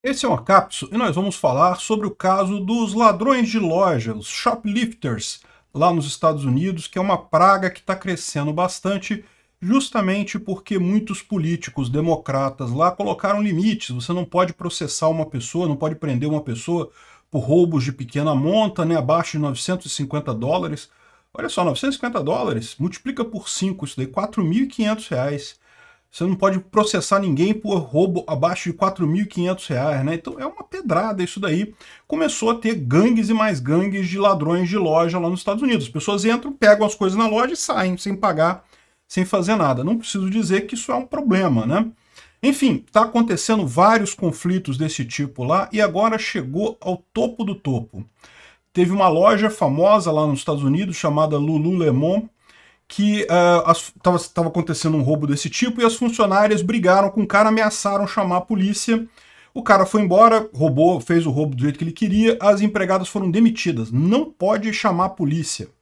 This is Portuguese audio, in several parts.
Esse é o cápsula e nós vamos falar sobre o caso dos ladrões de loja, os shoplifters, lá nos Estados Unidos, que é uma praga que está crescendo bastante, justamente porque muitos políticos democratas lá colocaram limites. Você não pode processar uma pessoa, não pode prender uma pessoa por roubos de pequena monta, né, abaixo de 950 dólares. Olha só, 950 dólares, multiplica por 5, isso daí 4.500 reais. Você não pode processar ninguém por roubo abaixo de R$ reais, né? Então é uma pedrada isso daí. Começou a ter gangues e mais gangues de ladrões de loja lá nos Estados Unidos. As pessoas entram, pegam as coisas na loja e saem sem pagar, sem fazer nada. Não preciso dizer que isso é um problema, né? Enfim, está acontecendo vários conflitos desse tipo lá e agora chegou ao topo do topo. Teve uma loja famosa lá nos Estados Unidos chamada Lululemon, que estava ah, uh, acontecendo um roubo desse tipo e as funcionárias brigaram com o cara, ameaçaram chamar a polícia. O cara foi embora, roubou, fez o roubo do jeito que ele queria, as empregadas foram demitidas. Não pode chamar a polícia.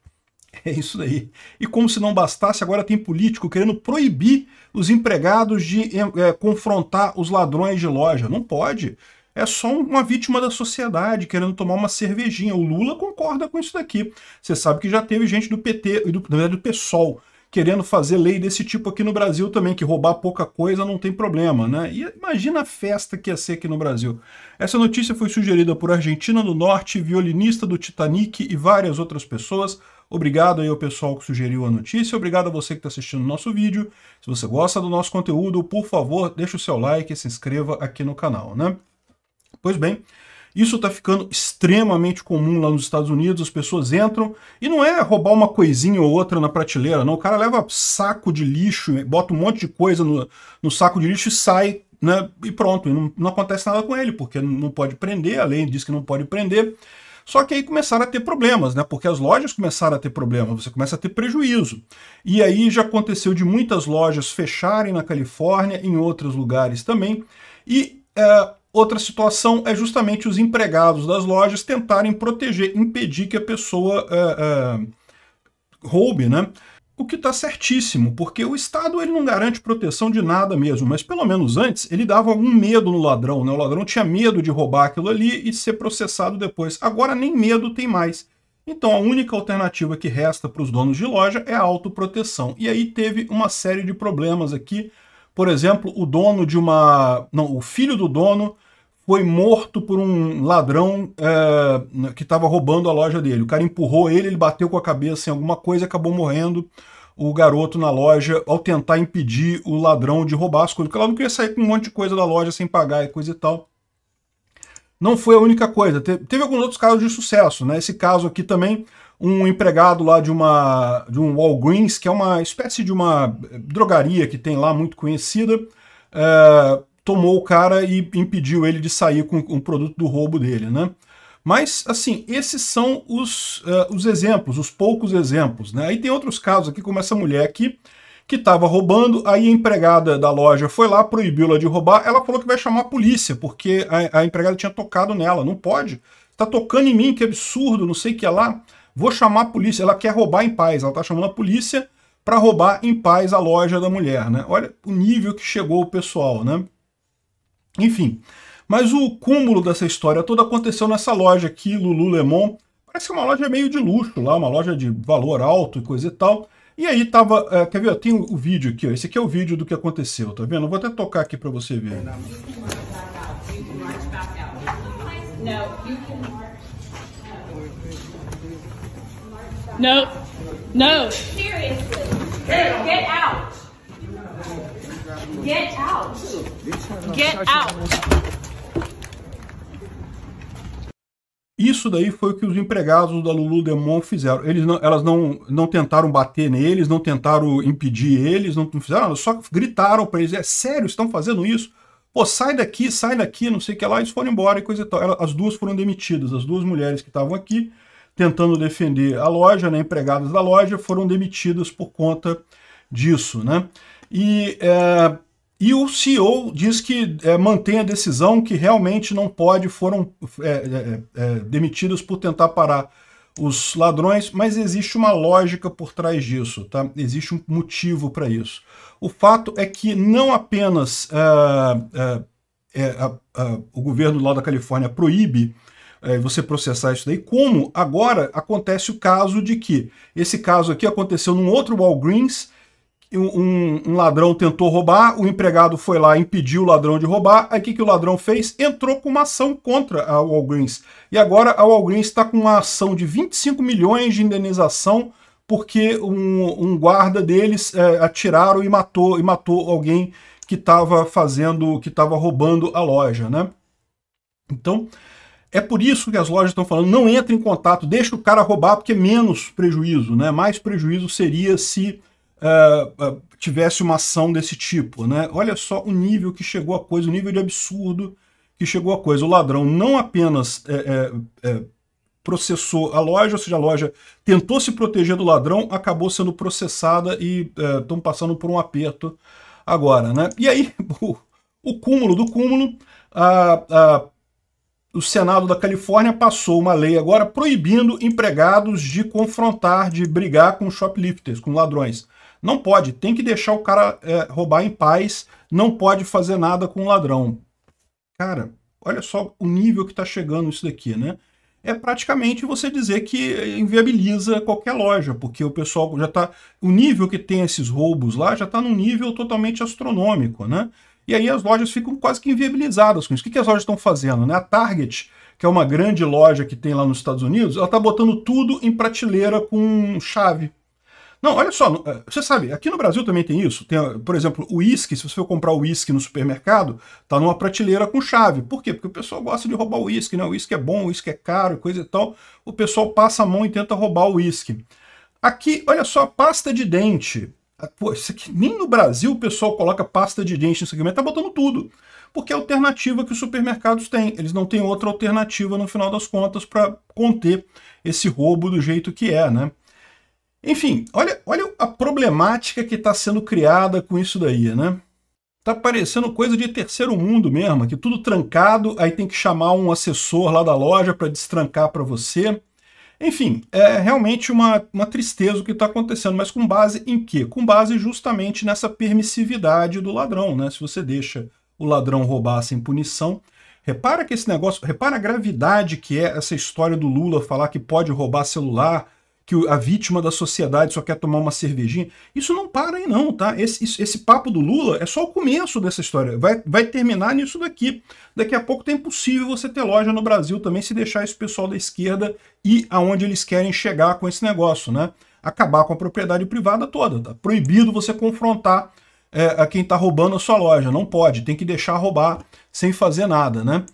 É isso daí. E como se não bastasse, agora tem político querendo proibir os empregados de é, confrontar os ladrões de loja. Não pode é só uma vítima da sociedade querendo tomar uma cervejinha. O Lula concorda com isso daqui. Você sabe que já teve gente do PT, do, na verdade do PSOL, querendo fazer lei desse tipo aqui no Brasil também, que roubar pouca coisa não tem problema, né? E imagina a festa que ia ser aqui no Brasil. Essa notícia foi sugerida por Argentina do Norte, violinista do Titanic e várias outras pessoas. Obrigado aí ao pessoal que sugeriu a notícia, obrigado a você que está assistindo o nosso vídeo. Se você gosta do nosso conteúdo, por favor, deixa o seu like e se inscreva aqui no canal, né? Pois bem, isso está ficando extremamente comum lá nos Estados Unidos, as pessoas entram e não é roubar uma coisinha ou outra na prateleira, não. O cara leva saco de lixo, bota um monte de coisa no, no saco de lixo e sai, né? E pronto, e não, não acontece nada com ele, porque não pode prender, a lei diz que não pode prender. Só que aí começaram a ter problemas, né? Porque as lojas começaram a ter problemas, você começa a ter prejuízo. E aí já aconteceu de muitas lojas fecharem na Califórnia, em outros lugares também. E eh, Outra situação é justamente os empregados das lojas tentarem proteger, impedir que a pessoa é, é, roube, né? O que está certíssimo, porque o Estado ele não garante proteção de nada mesmo, mas pelo menos antes ele dava algum medo no ladrão, né? O ladrão tinha medo de roubar aquilo ali e ser processado depois. Agora nem medo tem mais. Então a única alternativa que resta para os donos de loja é a autoproteção. E aí teve uma série de problemas aqui. Por exemplo, o dono de uma. Não, o filho do dono foi morto por um ladrão é, que estava roubando a loja dele. O cara empurrou ele, ele bateu com a cabeça em alguma coisa e acabou morrendo o garoto na loja ao tentar impedir o ladrão de roubar as coisas, porque ela não queria sair com um monte de coisa da loja sem pagar e coisa e tal. Não foi a única coisa, teve, teve alguns outros casos de sucesso, né? Esse caso aqui também, um empregado lá de uma de um Walgreens, que é uma espécie de uma eh, drogaria que tem lá muito conhecida, é, tomou o cara e impediu ele de sair com o produto do roubo dele, né? Mas, assim, esses são os, uh, os exemplos, os poucos exemplos, né? Aí tem outros casos aqui, como essa mulher aqui, que estava roubando, aí a empregada da loja foi lá, proibiu-la de roubar, ela falou que vai chamar a polícia, porque a, a empregada tinha tocado nela, não pode, tá tocando em mim, que absurdo, não sei o que é lá, vou chamar a polícia, ela quer roubar em paz, ela tá chamando a polícia para roubar em paz a loja da mulher, né? Olha o nível que chegou o pessoal, né? Enfim, mas o cúmulo dessa história toda aconteceu nessa loja aqui, Lululemon. Parece é uma loja meio de luxo lá, uma loja de valor alto e coisa e tal. E aí tava, é, quer ver, tem o vídeo aqui, ó. esse aqui é o vídeo do que aconteceu, tá vendo? vou até tocar aqui para você ver. não não Seriously, get out. Get out. Get out. Isso daí foi o que os empregados da Lulu fizeram. Eles não, elas não, não tentaram bater neles, não tentaram impedir eles, não fizeram, só gritaram para eles: é sério, estão fazendo isso? Pô, sai daqui, sai daqui, não sei o que lá. Eles foram embora e coisa e tal. As duas foram demitidas, as duas mulheres que estavam aqui tentando defender a loja, né, empregadas da loja, foram demitidas por conta disso, né? E é, e o CEO diz que é, mantém a decisão que realmente não pode, foram é é, é, é, demitidos por tentar parar os ladrões, mas existe uma lógica por trás disso, tá? Existe um motivo para isso. O fato é que não apenas é, o governo lá da Califórnia proíbe você processar isso daí, como agora acontece o caso de que esse caso aqui aconteceu num outro Walgreens um, um, ladrão tentou roubar, o empregado foi lá impediu o ladrão de roubar. Aí o que, que o ladrão fez? Entrou com uma ação contra a Walgreens. E agora a Walgreens está com uma ação de 25 milhões de indenização porque um, um guarda deles é, atiraram e matou, e matou alguém que estava fazendo, que estava roubando a loja, né? Então, é por isso que as lojas estão falando, não entre em contato, deixa o cara roubar, porque é menos prejuízo, né? Mais prejuízo seria se uh, uh, tivesse uma ação desse tipo, né? Olha só o nível que chegou a coisa, o nível de absurdo que chegou a coisa. O ladrão não apenas é, é, é, processou a loja, ou seja, a loja tentou se proteger do ladrão, acabou sendo processada e estão é, passando por um aperto agora, né? E aí, o, o cúmulo do cúmulo, a, a o Senado da Califórnia passou uma lei agora proibindo empregados de confrontar, de brigar com shoplifters, com ladrões. Não pode, tem que deixar o cara é, roubar em paz, não pode fazer nada com o ladrão. Cara, olha só o nível que está chegando isso daqui, né? É praticamente você dizer que inviabiliza qualquer loja, porque o pessoal já está... O nível que tem esses roubos lá já está num nível totalmente astronômico, né? E aí as lojas ficam quase que inviabilizadas com isso. O que, que as lojas estão fazendo? Né? A Target, que é uma grande loja que tem lá nos Estados Unidos, ela está botando tudo em prateleira com chave. Não, olha só, é, você sabe, aqui no Brasil também tem isso. Tem, por exemplo, o uísque, se você for comprar o uísque no supermercado, tá numa prateleira com chave. Por quê? Porque o pessoal gosta de roubar o uísque, né? O uísque é bom, o uísque é caro, coisa e tal. O pessoal passa a mão e tenta roubar o uísque. Aqui, olha só, pasta de dente. Ah, pô, isso aqui, nem no Brasil o pessoal coloca pasta de dente no segmento, tá botando tudo. Porque é a alternativa que os supermercados têm. Eles não têm outra alternativa, no final das contas, para conter esse roubo do jeito que é, né? Enfim, olha, olha a problemática que está sendo criada com isso daí, né? Tá parecendo coisa de terceiro mundo mesmo, que tudo trancado, aí tem que chamar um assessor lá da loja para destrancar para você. Enfim, é realmente uma, uma tristeza o que está acontecendo, mas com base em quê? Com base justamente nessa permissividade do ladrão, né? Se você deixa o ladrão roubar sem punição, repara que esse negócio, repara a gravidade que é essa história do Lula falar que pode roubar celular, que a vítima da sociedade só quer tomar uma cervejinha. Isso não para aí não, tá? Esse, esse, esse papo do Lula é só o começo dessa história. Vai, vai terminar nisso daqui. Daqui a pouco é impossível você ter loja no Brasil também se deixar esse pessoal da esquerda ir aonde eles querem chegar com esse negócio, né? Acabar com a propriedade privada toda, tá? Proibido você confrontar é, a quem está roubando a sua loja. Não pode, tem que deixar roubar sem fazer nada, né?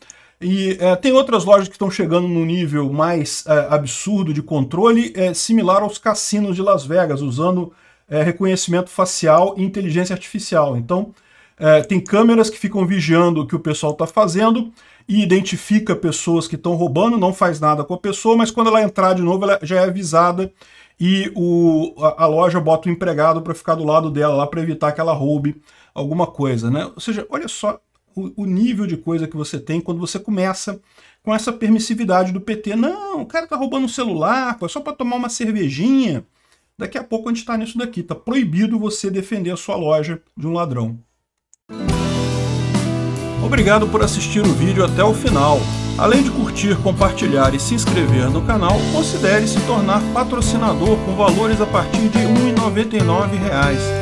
E é, tem outras lojas que estão chegando num nível mais é, absurdo de controle, é, similar aos cassinos de Las Vegas, usando é, reconhecimento facial e inteligência artificial. Então, é, tem câmeras que ficam vigiando o que o pessoal está fazendo e identifica pessoas que estão roubando, não faz nada com a pessoa, mas quando ela entrar de novo, ela já é avisada e o, a, a loja bota o empregado para ficar do lado dela para evitar que ela roube alguma coisa. Né? Ou seja, olha só o, o nível de coisa que você tem quando você começa com essa permissividade do PT. Não, o cara tá roubando um celular, pô, é só para tomar uma cervejinha. Daqui a pouco a gente está nisso daqui. Tá proibido você defender a sua loja de um ladrão. Obrigado por assistir o vídeo até o final. Além de curtir, compartilhar e se inscrever no canal, considere se tornar patrocinador com valores a partir de R$ 1,99